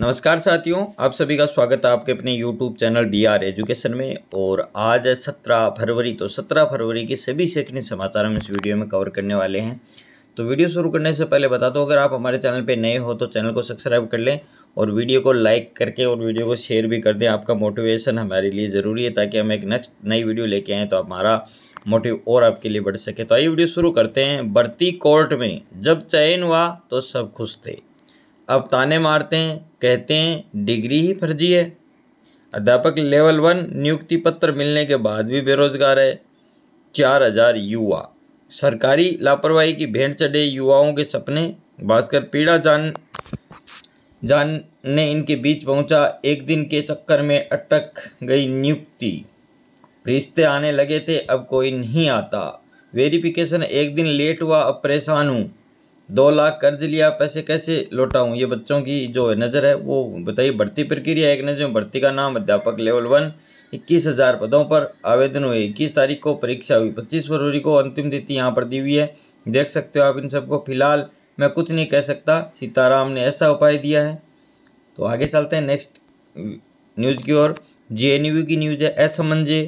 नमस्कार साथियों आप सभी का स्वागत है आपके अपने YouTube channel B R education में और आज है सत्रह फरवरी तो सत्रह फरवरी के सभी शैक्षणिक समाचार हम इस वीडियो में कवर करने वाले हैं तो वीडियो शुरू करने से पहले बता दो अगर आप हमारे चैनल पर नए हो तो चैनल को सब्सक्राइब कर लें और वीडियो को लाइक करके और वीडियो को शेयर भी कर दें आपका मोटिवेशन हमारे लिए ज़रूरी है ताकि हम एक नेक्स्ट नई वीडियो लेके आएँ तो हमारा मोटिव और आपके लिए बढ़ सके तो आइए वीडियो शुरू करते हैं बढ़ती कोर्ट में जब चयन हुआ तो सब खुश थे अब ताने मारते हैं कहते हैं डिग्री ही फर्जी है अध्यापक लेवल वन नियुक्ति पत्र मिलने के बाद भी बेरोजगार है चार हजार युवा सरकारी लापरवाही की भेंट चढ़े युवाओं के सपने भास्कर पीड़ा जान जान ने इनके बीच पहुंचा एक दिन के चक्कर में अटक गई नियुक्ति रिश्ते आने लगे थे अब कोई नहीं आता वेरिफिकेशन एक दिन लेट हुआ अब परेशान हूँ दो लाख कर्ज लिया पैसे कैसे लौटाऊँ ये बच्चों की जो नज़र है वो बताइए भर्ती प्रक्रिया एक नज़र में भर्ती का नाम अध्यापक लेवल वन इक्कीस हज़ार पदों पर आवेदन हुए इक्कीस तारीख को परीक्षा हुई पच्चीस फरवरी को अंतिम तिथि यहाँ पर दी हुई है देख सकते हो आप इन सबको फिलहाल मैं कुछ नहीं कह सकता सीताराम ने ऐसा उपाय दिया है तो आगे चलते हैं नेक्स्ट न्यूज़ की ओर जे की न्यूज़ है ऐसा मंजे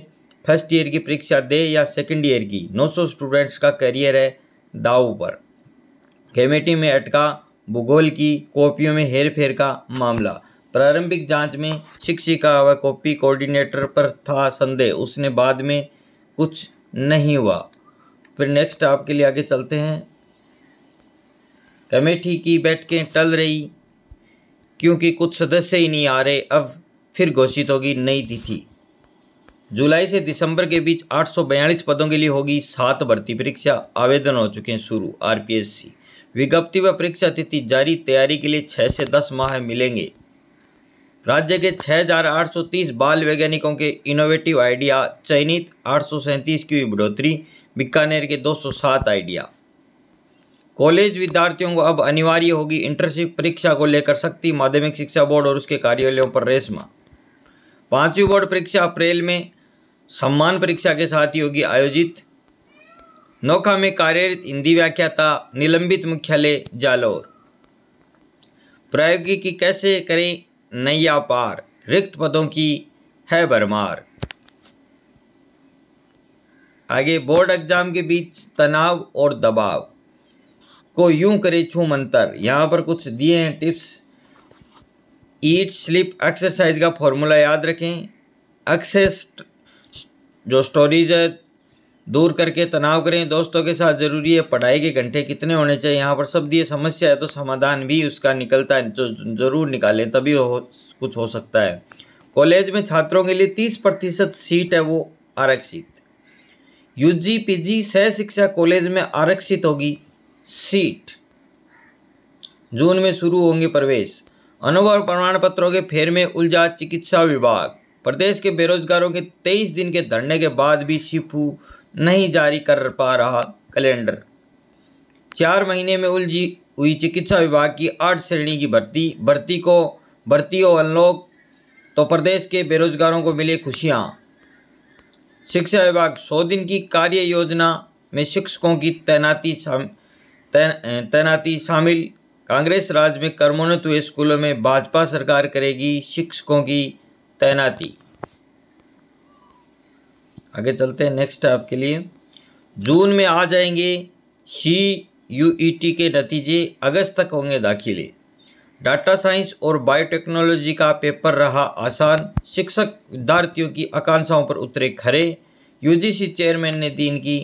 फर्स्ट ईयर की परीक्षा दे या सेकेंड ईयर की नौ स्टूडेंट्स का करियर है दाऊ पर कमेटी में अटका भूगोल की कॉपियों में हेर फेर का मामला प्रारंभिक जांच में शिक्षिका व कॉपी कोऑर्डिनेटर पर था संदेह उसने बाद में कुछ नहीं हुआ फिर नेक्स्ट आपके लिए आगे चलते हैं कमेटी की बैठकें टल रही क्योंकि कुछ सदस्य ही नहीं आ रहे अब फिर घोषित होगी नई तिथि जुलाई से दिसंबर के बीच आठ पदों के लिए होगी सात भर्ती परीक्षा आवेदन हो चुके हैं शुरू आरपीएससी विज्ञप्ति व परीक्षा तिथि जारी तैयारी के लिए छः से दस माह मिलेंगे राज्य के 6,830 बाल वैज्ञानिकों के इनोवेटिव आइडिया चयनित आठ की हुई बढ़ोतरी बीकानेर के 207 आइडिया कॉलेज विद्यार्थियों को अब अनिवार्य होगी इंटर्नशिप परीक्षा को लेकर शक्ति माध्यमिक शिक्षा बोर्ड और उसके कार्यालयों पर रेशमा पांचवी बोर्ड परीक्षा अप्रैल में सम्मान परीक्षा के साथ ही होगी आयोजित नौका में कार्यरत हिंदी व्याख्याता निलंबित मुख्यालय जालौर प्रायोगिकी कैसे करें नैया पार रिक्त पदों की है भरमार आगे बोर्ड एग्जाम के बीच तनाव और दबाव को यूं करें छू मंतर यहाँ पर कुछ दिए हैं टिप्स ईट स्लिप एक्सरसाइज का फॉर्मूला याद रखें एक्सेस जो स्टोरीज है दूर करके तनाव करें दोस्तों के साथ ज़रूरी है पढ़ाई के घंटे कितने होने चाहिए यहाँ पर सब दिए समस्या है तो समाधान भी उसका निकलता है जो ज़रूर निकालें तभी हो कुछ हो सकता है कॉलेज में छात्रों के लिए तीस प्रतिशत सीट है वो आरक्षित यूजी पीजी सह शिक्षा कॉलेज में आरक्षित होगी सीट जून में शुरू होंगे प्रवेश अनुभव प्रमाण पत्रों के फेर में उलझा चिकित्सा विभाग प्रदेश के बेरोजगारों के 23 दिन के धरने के बाद भी शिपू नहीं जारी कर पा रहा कैलेंडर चार महीने में उलझी हुई चिकित्सा विभाग की आठ श्रेणी की भर्ती भर्ती को भर्ती और अनलॉक तो प्रदेश के बेरोजगारों को मिले खुशियाँ शिक्षा विभाग सौ दिन की कार्य योजना में शिक्षकों की तैनाती शाम, तै, तैनाती शामिल कांग्रेस राज्य में कर्मोन्नत हुए स्कूलों में भाजपा सरकार करेगी शिक्षकों की तैनाती आगे चलते हैं नेक्स्ट आपके लिए जून में आ जाएंगे सी यू ई टी के नतीजे अगस्त तक होंगे दाखिले डाटा साइंस और बायोटेक्नोलॉजी का पेपर रहा आसान शिक्षक विद्यार्थियों की आकांक्षाओं पर उतरे खरे यूजीसी चेयरमैन ने दी इनकी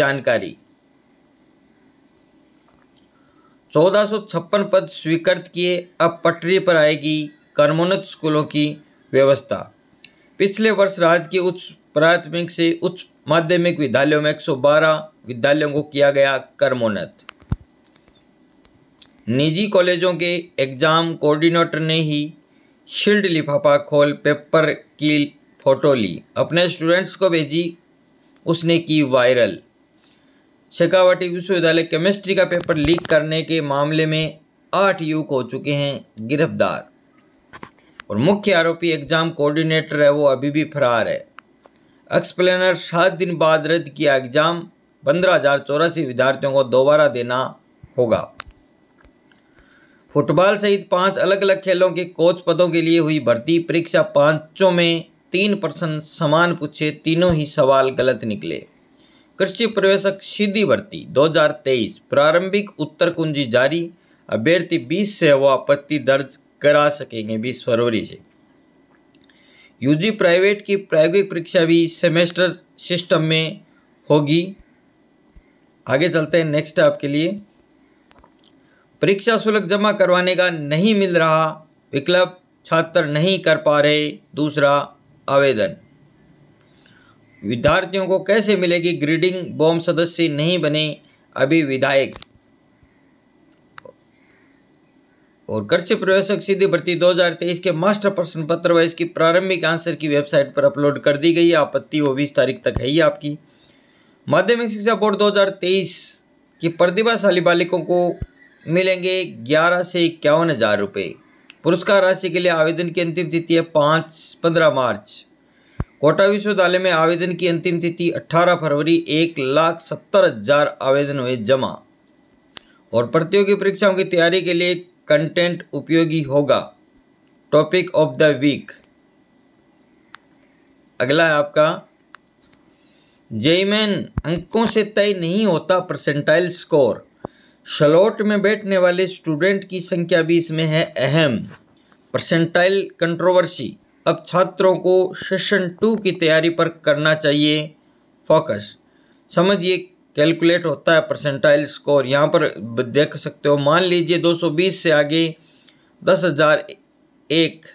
जानकारी चौदह पद स्वीकृत किए अब पटरी पर आएगी कर्मोन्नत स्कूलों की व्यवस्था पिछले वर्ष राज्य के उच्च प्राथमिक से उच्च माध्यमिक विद्यालयों में 112 विद्यालयों को किया गया कर्मोन्नत निजी कॉलेजों के एग्जाम कोऑर्डिनेटर ने ही शील्ड लिफाफा खोल पेपर की फोटो ली अपने स्टूडेंट्स को भेजी उसने की वायरल शेखावटी विश्वविद्यालय केमिस्ट्री का पेपर लीक करने के मामले में आठ युवक हो चुके हैं गिरफ्तार और मुख्य आरोपी एग्जाम कोऑर्डिनेटर है वो अभी भी फरार है एक्सप्लेनर सात दिन बाद रद्द किया एग्जाम पंद्रह हजार चौरासी विद्यार्थियों को दोबारा देना होगा फुटबॉल सहित पांच अलग अलग खेलों के कोच पदों के लिए हुई भर्ती परीक्षा पांचों में तीन प्रश्न समान पूछे तीनों ही सवाल गलत निकले कृषि प्रवेशक सीधी भर्ती 2023 प्रारंभिक उत्तर कुंजी जारी अभ्यर्थी 20 से वो आपत्ति दर्ज करा सकेंगे 20 फरवरी से यूजी प्राइवेट की प्रायोगिक परीक्षा भी सेमेस्टर सिस्टम में होगी आगे चलते हैं नेक्स्ट आपके लिए परीक्षा शुल्क जमा करवाने का नहीं मिल रहा विकल्प छात्र नहीं कर पा रहे दूसरा आवेदन विद्यार्थियों को कैसे मिलेगी ग्रीडिंग बॉम सदस्य नहीं बने अभी विधायक और कृषि प्रवेशक सीधी भर्ती 2023 के मास्टर प्रश्न पत्र व इसकी प्रारंभिक आंसर की वेबसाइट पर अपलोड कर दी गई है आपत्ति वो बीस तारीख तक है ही आपकी माध्यमिक शिक्षा बोर्ड 2023 की प्रतिभाशाली बालिकों को मिलेंगे ग्यारह से इक्यावन हज़ार रुपये पुरस्कार राशि के लिए आवेदन की अंतिम तिथि है पाँच पंद्रह मार्च कोटा विश्वविद्यालय में आवेदन की अंतिम तिथि अट्ठारह फरवरी एक लाख सत्तर हजार आवेदन हुए जमा और प्रतियोगी परीक्षाओं की तैयारी के लिए कंटेंट उपयोगी होगा टॉपिक ऑफ द वीक अगला है आपका जयमैन अंकों से तय नहीं होता परसेंटाइल स्कोर शलोट में बैठने वाले स्टूडेंट की संख्या भी इसमें है अहम परसेंटाइल कंट्रोवर्सी अब छात्रों को सेशन टू की तैयारी पर करना चाहिए फोकस समझिए कैलकुलेट होता है परसेंटाइल स्कोर यहाँ पर देख सकते हो मान लीजिए 220 से आगे दस हज़ार एक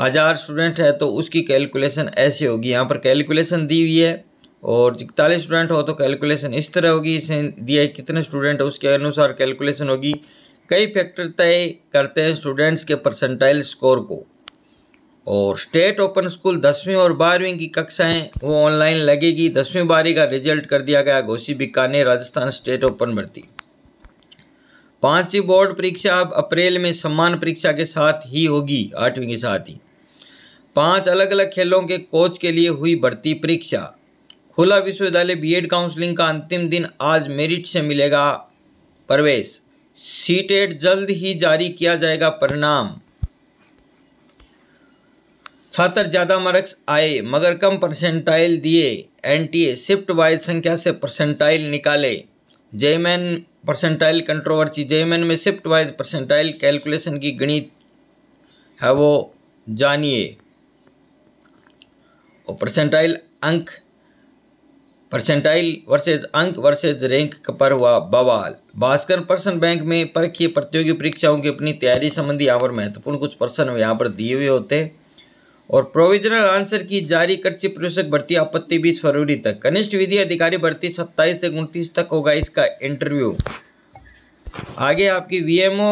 हज़ार स्टूडेंट है तो उसकी कैलकुलेशन ऐसे होगी यहाँ पर कैलकुलेशन दी हुई है और इकतालीस स्टूडेंट हो तो कैलकुलेशन इस तरह होगी इसे दिया है कितने स्टूडेंट उसके अनुसार कैलकुलेशन होगी कई फैक्टर तय करते हैं स्टूडेंट्स के परसेंटाइल स्कोर को और स्टेट ओपन स्कूल दसवीं और बारहवीं की कक्षाएं वो ऑनलाइन लगेगी दसवीं बारहवीं का रिजल्ट कर दिया गया घोषी बीकानेर राजस्थान स्टेट ओपन भर्ती पांचवी बोर्ड परीक्षा अब अप्रैल में सम्मान परीक्षा के साथ ही होगी आठवीं के साथ ही पांच अलग अलग खेलों के कोच के लिए हुई भर्ती परीक्षा खुला विश्वविद्यालय एड काउंसलिंग का अंतिम दिन आज मेरिट से मिलेगा प्रवेश सीटेट e जल्द ही जारी किया जाएगा परिणाम छात्र ज़्यादा मार्क्स आए मगर कम परसेंटाइल दिए एनटीए शिफ्ट वाइज संख्या से परसेंटाइल निकाले जेमैन परसेंटाइल कंट्रोवर्सी जेमैन में शिफ्ट वाइज परसेंटाइल कैलकुलेशन की गणित है वो जानिए और परसेंटाइल अंक परसेंटाइल वर्सेज अंक वर्सेज रैंक पर हुआ बवाल भास्कर प्रश्न बैंक में परखीय प्रतियोगी परीक्षाओं की अपनी तैयारी संबंधी यहाँ पर महत्वपूर्ण कुछ प्रश्न यहाँ पर दिए हुए होते हैं और प्रोविजनल आंसर की जारी कर प्रवेशक भर्ती आपत्ति 20 फरवरी तक कनिष्ठ विधि अधिकारी भर्ती 27 से उनतीस तक होगा इसका इंटरव्यू आगे आपकी वीएमओ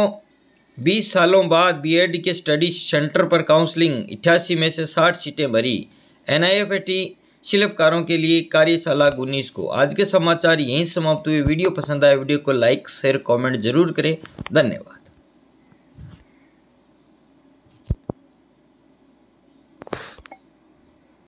20 सालों बाद बीएड के स्टडी सेंटर पर काउंसलिंग इक्यासी में से 60 सीटें भरी एन शिल्पकारों के लिए कार्यशाला उन्नीस को आज के समाचार यहीं समाप्त हुए वीडियो पसंद आए वीडियो को लाइक शेयर कमेंट जरूर करें धन्यवाद